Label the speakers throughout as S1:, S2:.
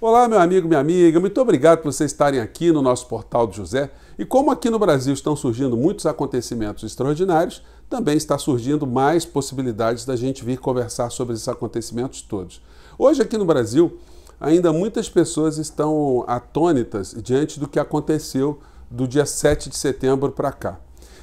S1: Olá, meu amigo, minha amiga, muito obrigado por vocês estarem aqui no nosso portal do José. E como aqui no Brasil estão surgindo muitos acontecimentos extraordinários, também está surgindo mais possibilidades da gente vir conversar sobre esses acontecimentos todos. Hoje, aqui no Brasil, ainda muitas pessoas estão atônitas diante do que aconteceu do dia 7 de setembro para cá.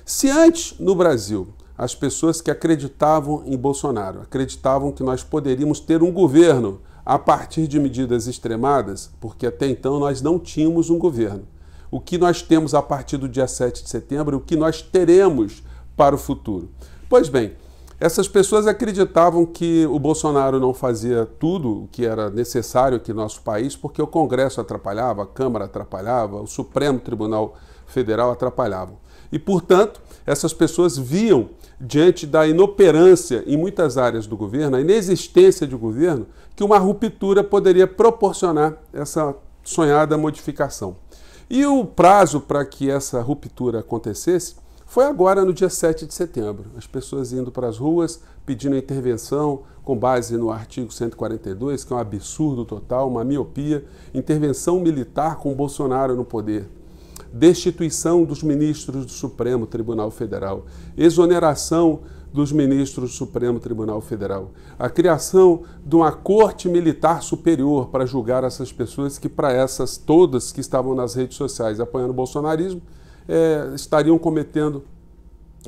S1: Se antes no Brasil as pessoas que acreditavam em Bolsonaro acreditavam que nós poderíamos ter um governo a partir de medidas extremadas, porque até então nós não tínhamos um governo. O que nós temos a partir do dia 7 de setembro o que nós teremos para o futuro. Pois bem, essas pessoas acreditavam que o Bolsonaro não fazia tudo o que era necessário aqui no nosso país, porque o Congresso atrapalhava, a Câmara atrapalhava, o Supremo Tribunal Federal atrapalhava. E, portanto, essas pessoas viam, diante da inoperância em muitas áreas do governo, a inexistência de governo, que uma ruptura poderia proporcionar essa sonhada modificação. E o prazo para que essa ruptura acontecesse foi agora no dia 7 de setembro. As pessoas indo para as ruas pedindo intervenção com base no artigo 142, que é um absurdo total, uma miopia, intervenção militar com Bolsonaro no poder destituição dos ministros do Supremo Tribunal Federal, exoneração dos ministros do Supremo Tribunal Federal, a criação de uma corte militar superior para julgar essas pessoas que, para essas todas que estavam nas redes sociais apoiando o bolsonarismo, é, estariam cometendo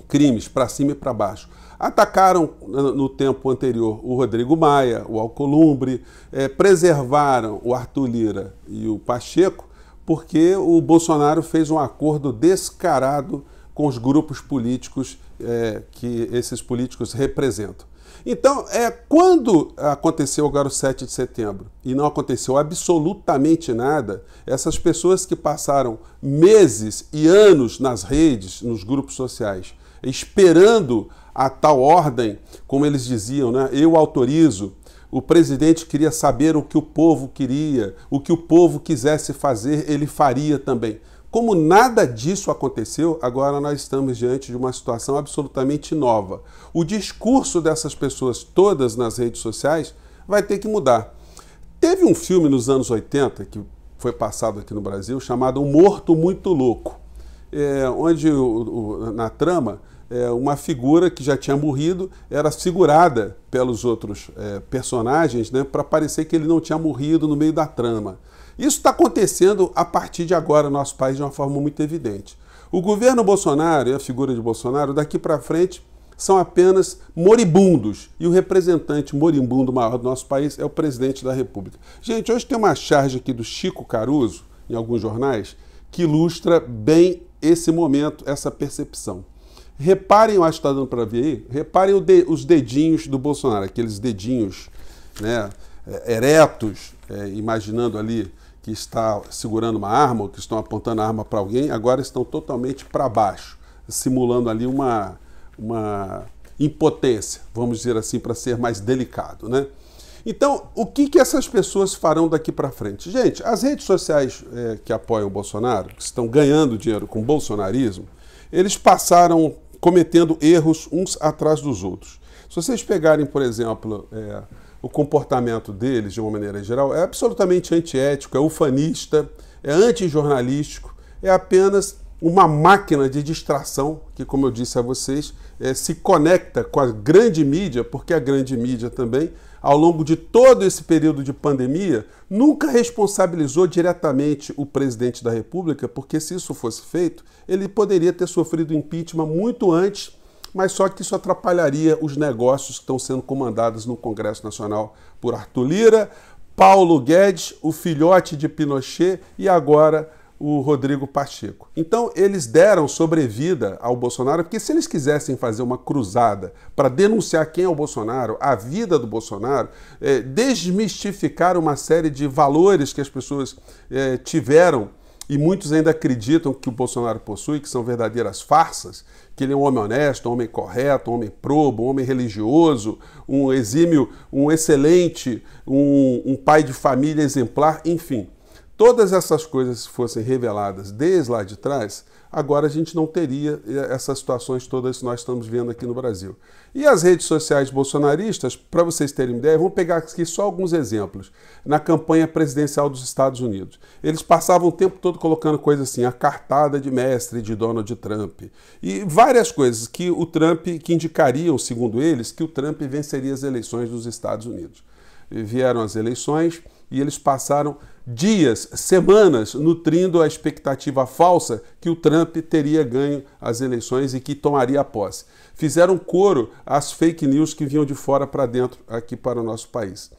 S1: crimes para cima e para baixo. Atacaram no tempo anterior o Rodrigo Maia, o Alcolumbre, é, preservaram o Arthur Lira e o Pacheco porque o Bolsonaro fez um acordo descarado com os grupos políticos é, que esses políticos representam. Então, é quando aconteceu agora o 7 de setembro e não aconteceu absolutamente nada, essas pessoas que passaram meses e anos nas redes, nos grupos sociais, esperando a tal ordem, como eles diziam, né? Eu autorizo, o presidente queria saber o que o povo queria, o que o povo quisesse fazer, ele faria também. Como nada disso aconteceu, agora nós estamos diante de uma situação absolutamente nova. O discurso dessas pessoas todas nas redes sociais vai ter que mudar. Teve um filme nos anos 80 que foi passado aqui no Brasil chamado "O Morto Muito Louco, é, onde o, o, na trama é, uma figura que já tinha morrido era segurada pelos outros é, personagens né, para parecer que ele não tinha morrido no meio da trama. Isso está acontecendo a partir de agora no nosso país de uma forma muito evidente. O governo Bolsonaro e a figura de Bolsonaro, daqui para frente, são apenas moribundos. E o representante moribundo maior do nosso país é o presidente da República. Gente, hoje tem uma charge aqui do Chico Caruso, em alguns jornais, que ilustra bem esse momento, essa percepção. Reparem, eu acho que está dando para ver aí, reparem de, os dedinhos do Bolsonaro, aqueles dedinhos né, é, eretos, é, imaginando ali que está segurando uma arma ou que estão apontando a arma para alguém, agora estão totalmente para baixo, simulando ali uma, uma impotência, vamos dizer assim, para ser mais delicado, né? Então, o que, que essas pessoas farão daqui para frente? Gente, as redes sociais é, que apoiam o Bolsonaro, que estão ganhando dinheiro com o bolsonarismo, eles passaram cometendo erros uns atrás dos outros. Se vocês pegarem, por exemplo, é, o comportamento deles, de uma maneira geral, é absolutamente antiético, é ufanista, é antijornalístico, é apenas uma máquina de distração que, como eu disse a vocês, é, se conecta com a grande mídia, porque a grande mídia também, ao longo de todo esse período de pandemia, nunca responsabilizou diretamente o presidente da República, porque se isso fosse feito, ele poderia ter sofrido impeachment muito antes, mas só que isso atrapalharia os negócios que estão sendo comandados no Congresso Nacional por Arthur Lira, Paulo Guedes, o filhote de Pinochet e agora o Rodrigo Pacheco. Então, eles deram sobrevida ao Bolsonaro, porque se eles quisessem fazer uma cruzada para denunciar quem é o Bolsonaro, a vida do Bolsonaro, é, desmistificar uma série de valores que as pessoas é, tiveram e muitos ainda acreditam que o Bolsonaro possui, que são verdadeiras farsas, que ele é um homem honesto, um homem correto, um homem probo, um homem religioso, um exímio, um excelente, um, um pai de família exemplar, enfim todas essas coisas fossem reveladas desde lá de trás, agora a gente não teria eh, essas situações todas que nós estamos vendo aqui no Brasil. E as redes sociais bolsonaristas, para vocês terem ideia, vamos pegar aqui só alguns exemplos. Na campanha presidencial dos Estados Unidos, eles passavam o tempo todo colocando coisas assim, a cartada de mestre de Donald Trump. E várias coisas que o Trump, que indicariam, segundo eles, que o Trump venceria as eleições dos Estados Unidos. E vieram as eleições, e eles passaram dias, semanas, nutrindo a expectativa falsa que o Trump teria ganho as eleições e que tomaria posse. Fizeram coro às fake news que vinham de fora para dentro aqui para o nosso país.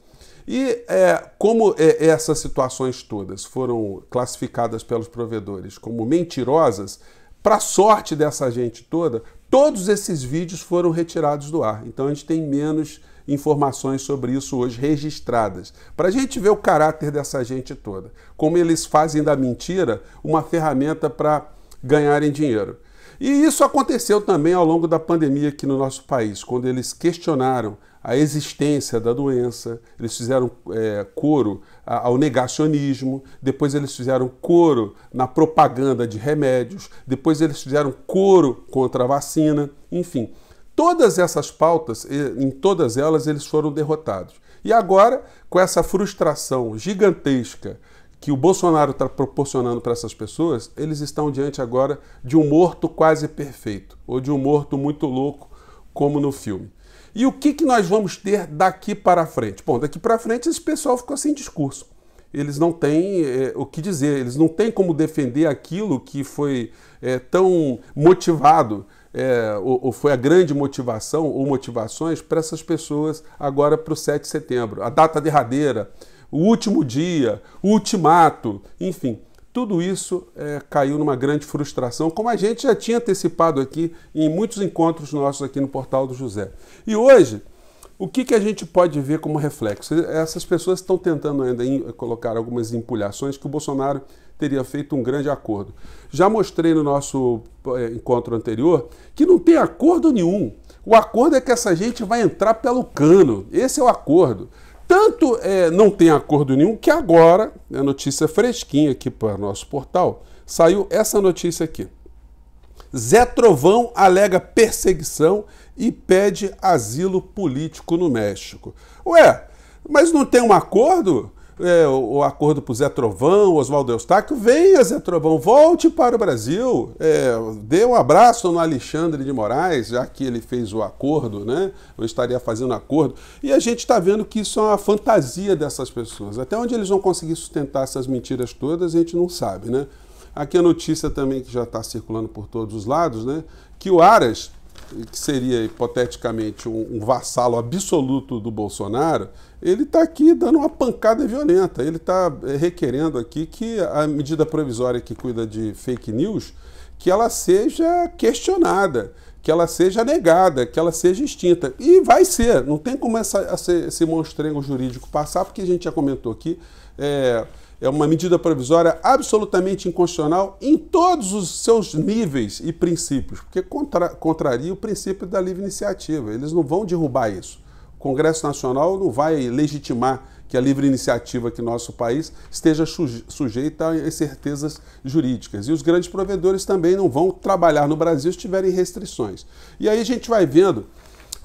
S1: E é, como é, essas situações todas foram classificadas pelos provedores como mentirosas, para sorte dessa gente toda, todos esses vídeos foram retirados do ar. Então a gente tem menos informações sobre isso hoje registradas, para a gente ver o caráter dessa gente toda, como eles fazem da mentira uma ferramenta para ganharem dinheiro. E isso aconteceu também ao longo da pandemia aqui no nosso país, quando eles questionaram a existência da doença, eles fizeram é, coro ao negacionismo, depois eles fizeram coro na propaganda de remédios, depois eles fizeram coro contra a vacina, enfim. Todas essas pautas, em todas elas, eles foram derrotados. E agora, com essa frustração gigantesca que o Bolsonaro está proporcionando para essas pessoas, eles estão diante agora de um morto quase perfeito, ou de um morto muito louco, como no filme. E o que, que nós vamos ter daqui para frente? Bom, daqui para frente esse pessoal ficou sem discurso. Eles não têm é, o que dizer, eles não têm como defender aquilo que foi é, tão motivado é, ou, ou, foi a grande motivação ou motivações para essas pessoas agora para o 7 de setembro, a data derradeira, o último dia, o ultimato, enfim. Tudo isso é, caiu numa grande frustração, como a gente já tinha antecipado aqui em muitos encontros nossos aqui no Portal do José. E hoje, o que, que a gente pode ver como reflexo? Essas pessoas estão tentando ainda colocar algumas empulhações que o Bolsonaro teria feito um grande acordo. Já mostrei no nosso eh, encontro anterior que não tem acordo nenhum. O acordo é que essa gente vai entrar pelo cano. Esse é o acordo. Tanto é, não tem acordo nenhum que agora, a né, notícia fresquinha aqui para o nosso portal, saiu essa notícia aqui. Zé Trovão alega perseguição e pede asilo político no México. Ué, mas não tem um acordo? É, o, o acordo para o Zé Trovão, Oswaldo Eustáquio, venha Zé Trovão, volte para o Brasil, é, dê um abraço no Alexandre de Moraes, já que ele fez o acordo, né? Eu estaria fazendo acordo. E a gente está vendo que isso é uma fantasia dessas pessoas. Até onde eles vão conseguir sustentar essas mentiras todas, a gente não sabe, né? Aqui a notícia também que já está circulando por todos os lados, né? Que o Aras, que seria hipoteticamente um, um vassalo absoluto do Bolsonaro, ele está aqui dando uma pancada violenta. Ele está eh, requerendo aqui que a medida provisória que cuida de fake news, que ela seja questionada, que ela seja negada, que ela seja extinta. E vai ser. Não tem como essa, esse monstrengo jurídico passar, porque a gente já comentou aqui. É, é uma medida provisória absolutamente inconstitucional em todos os seus níveis e princípios, porque contra, contraria o princípio da livre iniciativa. Eles não vão derrubar isso. O Congresso Nacional não vai legitimar que a livre iniciativa aqui no nosso país esteja sujeita a incertezas jurídicas. E os grandes provedores também não vão trabalhar no Brasil se tiverem restrições. E aí a gente vai vendo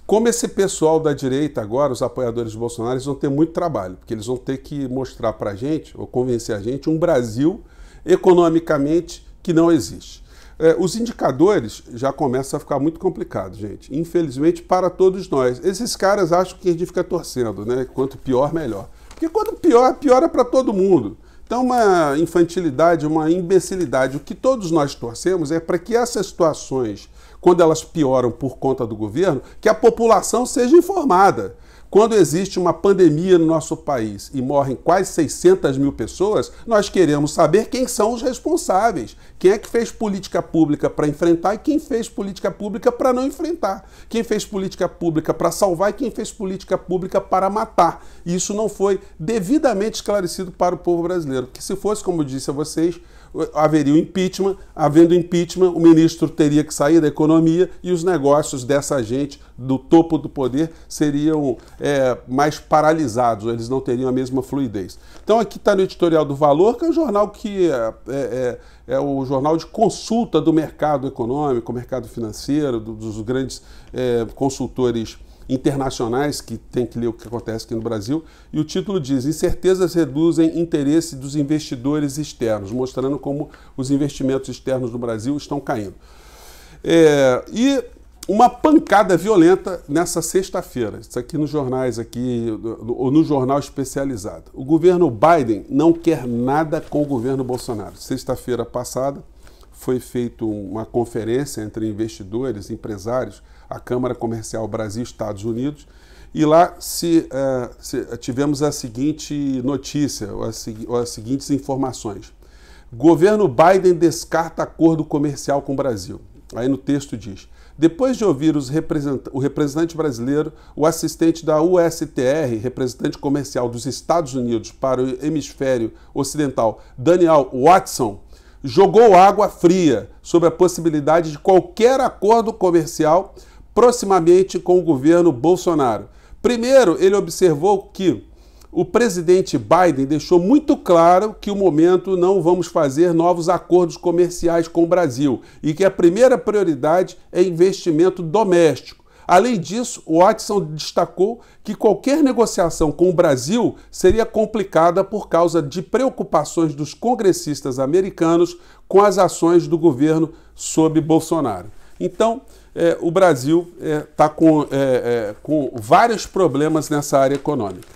S1: como esse pessoal da direita agora, os apoiadores de Bolsonaro, eles vão ter muito trabalho, porque eles vão ter que mostrar para a gente, ou convencer a gente, um Brasil economicamente que não existe. É, os indicadores já começam a ficar muito complicados, gente. Infelizmente, para todos nós. Esses caras acham que a gente fica torcendo, né? Quanto pior, melhor. Porque quanto pior, pior é para todo mundo. Então, uma infantilidade, uma imbecilidade. O que todos nós torcemos é para que essas situações quando elas pioram por conta do governo, que a população seja informada. Quando existe uma pandemia no nosso país e morrem quase 600 mil pessoas, nós queremos saber quem são os responsáveis. Quem é que fez política pública para enfrentar e quem fez política pública para não enfrentar. Quem fez política pública para salvar e quem fez política pública para matar. E isso não foi devidamente esclarecido para o povo brasileiro. Que se fosse, como eu disse a vocês, haveria o impeachment. Havendo impeachment, o ministro teria que sair da economia e os negócios dessa gente do topo do poder seriam é, mais paralisados, eles não teriam a mesma fluidez. Então aqui está no editorial do Valor, que é um jornal que é, é, é, é o jornal de consulta do mercado econômico, mercado financeiro, do, dos grandes é, consultores internacionais que tem que ler o que acontece aqui no Brasil, e o título diz: Incertezas reduzem interesse dos investidores externos, mostrando como os investimentos externos no Brasil estão caindo. É, e uma pancada violenta nessa sexta-feira, isso aqui nos jornais aqui ou no jornal especializado. O governo Biden não quer nada com o governo Bolsonaro. Sexta-feira passada, foi feita uma conferência entre investidores, empresários, a Câmara Comercial Brasil-Estados Unidos, e lá se, uh, se, tivemos a seguinte notícia, ou, a, ou as seguintes informações. Governo Biden descarta acordo comercial com o Brasil. Aí no texto diz: depois de ouvir represent... o representante brasileiro, o assistente da USTR, representante comercial dos Estados Unidos para o hemisfério ocidental, Daniel Watson, jogou água fria sobre a possibilidade de qualquer acordo comercial proximamente com o governo Bolsonaro. Primeiro, ele observou que o presidente Biden deixou muito claro que o momento não vamos fazer novos acordos comerciais com o Brasil e que a primeira prioridade é investimento doméstico. Além disso, o Watson destacou que qualquer negociação com o Brasil seria complicada por causa de preocupações dos congressistas americanos com as ações do governo sob Bolsonaro. Então, é, o Brasil está é, tá com, é, é, com vários problemas nessa área econômica.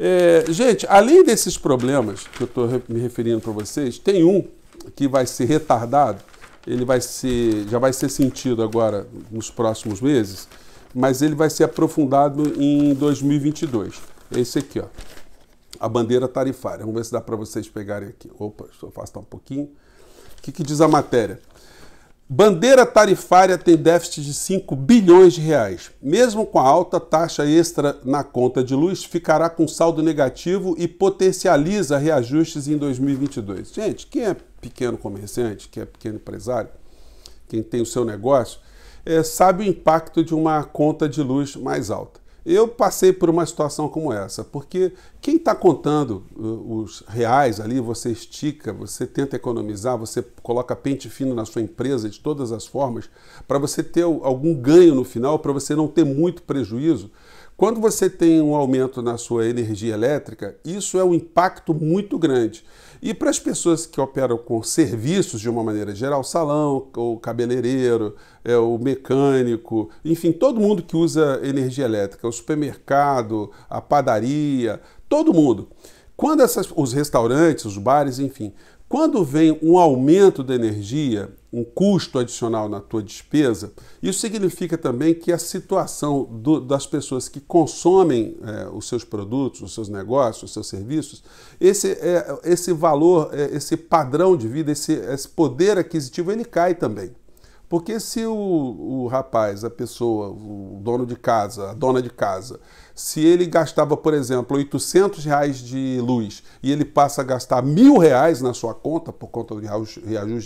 S1: É, gente, além desses problemas que eu estou me referindo para vocês, tem um que vai ser retardado, ele vai ser, já vai ser sentido agora nos próximos meses, mas ele vai ser aprofundado em 2022. Esse aqui, ó, a bandeira tarifária. Vamos ver se dá para vocês pegarem aqui. Opa, deixa eu afastar um pouquinho. O que, que diz a matéria? Bandeira tarifária tem déficit de 5 bilhões de reais. Mesmo com a alta taxa extra na conta de luz, ficará com saldo negativo e potencializa reajustes em 2022. Gente, quem é pequeno comerciante, que é pequeno empresário, quem tem o seu negócio, é, sabe o impacto de uma conta de luz mais alta. Eu passei por uma situação como essa, porque quem está contando os reais ali, você estica, você tenta economizar, você coloca pente fino na sua empresa de todas as formas, para você ter algum ganho no final, para você não ter muito prejuízo. Quando você tem um aumento na sua energia elétrica, isso é um impacto muito grande. E para as pessoas que operam com serviços de uma maneira geral, salão, o cabeleireiro, é, o mecânico, enfim, todo mundo que usa energia elétrica, o supermercado, a padaria, todo mundo. Quando essas, os restaurantes, os bares, enfim, quando vem um aumento da energia, um custo adicional na tua despesa, isso significa também que a situação do, das pessoas que consomem é, os seus produtos, os seus negócios, os seus serviços, esse, é, esse valor, é, esse padrão de vida, esse, esse poder aquisitivo, ele cai também. Porque se o, o rapaz, a pessoa, o dono de casa, a dona de casa, se ele gastava, por exemplo, 800 reais de luz e ele passa a gastar mil reais na sua conta por conta do reajuste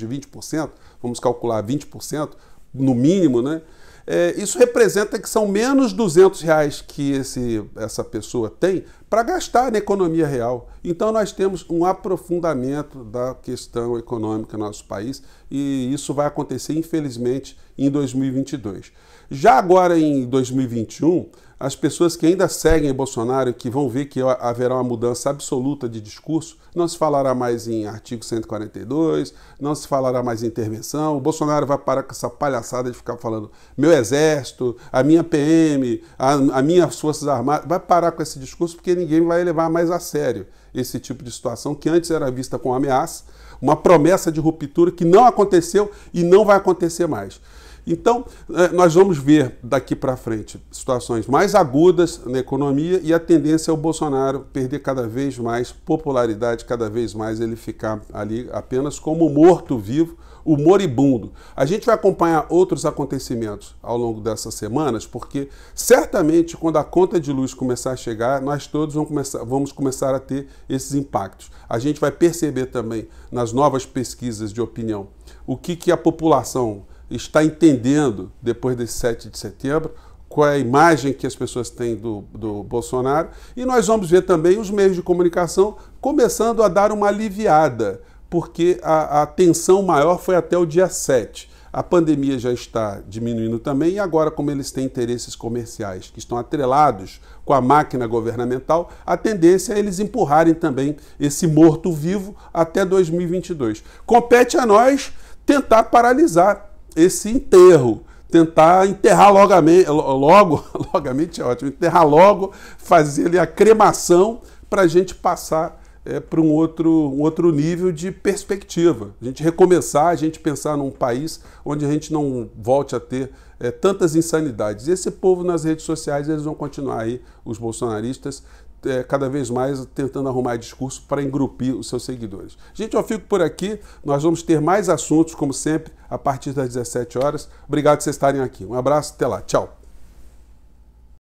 S1: de 20%, vamos calcular 20%, no mínimo, né? É, isso representa que são menos 200 reais que esse, essa pessoa tem para gastar na economia real. Então nós temos um aprofundamento da questão econômica no nosso país e isso vai acontecer, infelizmente, em 2022. Já agora em 2021, as pessoas que ainda seguem Bolsonaro, que vão ver que haverá uma mudança absoluta de discurso, não se falará mais em artigo 142, não se falará mais em intervenção. O Bolsonaro vai parar com essa palhaçada de ficar falando meu exército, a minha PM, a, a minhas forças armadas. Vai parar com esse discurso porque ninguém vai levar mais a sério esse tipo de situação que antes era vista com ameaça, uma promessa de ruptura que não aconteceu e não vai acontecer mais. Então, é, nós vamos ver daqui para frente situações mais agudas na economia e a tendência é o Bolsonaro perder cada vez mais popularidade, cada vez mais ele ficar ali apenas como morto-vivo, o moribundo. A gente vai acompanhar outros acontecimentos ao longo dessas semanas, porque certamente quando a conta de luz começar a chegar, nós todos vamos começar, vamos começar a ter esses impactos. A gente vai perceber também nas novas pesquisas de opinião o que, que a população está entendendo, depois desse 7 de setembro, qual é a imagem que as pessoas têm do, do Bolsonaro. E nós vamos ver também os meios de comunicação começando a dar uma aliviada, porque a, a tensão maior foi até o dia 7. A pandemia já está diminuindo também, e agora, como eles têm interesses comerciais que estão atrelados com a máquina governamental, a tendência é eles empurrarem também esse morto-vivo até 2022. Compete a nós tentar paralisar esse enterro. Tentar enterrar logo logo, logamente é ótimo, enterrar logo, fazer ali a cremação para a gente passar é, para um outro, um outro nível de perspectiva. A gente recomeçar, a gente pensar num país onde a gente não volte a ter é, tantas insanidades. Esse povo nas redes sociais, eles vão continuar aí, os bolsonaristas, é, cada vez mais tentando arrumar discurso para engrupir os seus seguidores. Gente, eu fico por aqui. Nós vamos ter mais assuntos, como sempre, a partir das 17 horas. Obrigado por vocês estarem aqui. Um abraço, até lá. Tchau.